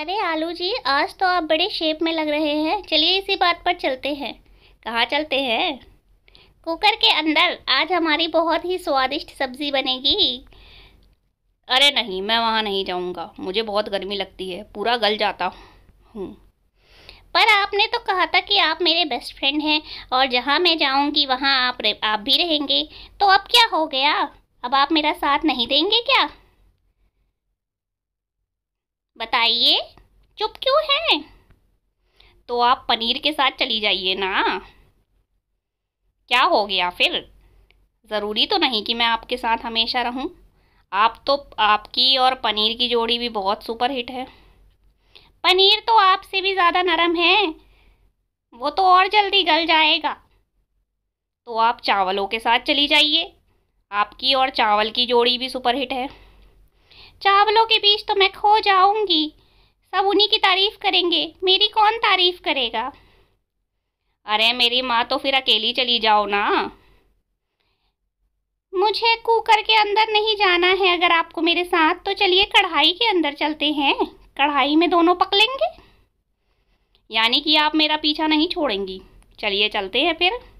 अरे आलू जी आज तो आप बड़े शेप में लग रहे हैं चलिए इसी बात पर चलते हैं कहाँ चलते हैं कुकर के अंदर आज हमारी बहुत ही स्वादिष्ट सब्ज़ी बनेगी अरे नहीं मैं वहाँ नहीं जाऊँगा मुझे बहुत गर्मी लगती है पूरा गल जाता हूँ पर आपने तो कहा था कि आप मेरे बेस्ट फ्रेंड हैं और जहाँ मैं जाऊँगी वहाँ आप आप भी रहेंगे तो अब क्या हो गया अब आप मेरा साथ नहीं देंगे क्या बताइए चुप क्यों हैं तो आप पनीर के साथ चली जाइए ना क्या हो गया फिर ज़रूरी तो नहीं कि मैं आपके साथ हमेशा रहूं आप तो आपकी और पनीर की जोड़ी भी बहुत सुपर हिट है पनीर तो आपसे भी ज़्यादा नरम है वो तो और जल्दी गल जाएगा तो आप चावलों के साथ चली जाइए आपकी और चावल की जोड़ी भी सुपर हिट है चावलों के बीच तो मैं खो जाऊंगी सब उन्हीं की तारीफ करेंगे मेरी कौन तारीफ करेगा अरे मेरी माँ तो फिर अकेली चली जाओ ना मुझे कुकर के अंदर नहीं जाना है अगर आपको मेरे साथ तो चलिए कढ़ाई के अंदर चलते हैं कढ़ाई में दोनों पक लेंगे यानी कि आप मेरा पीछा नहीं छोड़ेंगी चलिए चलते हैं फिर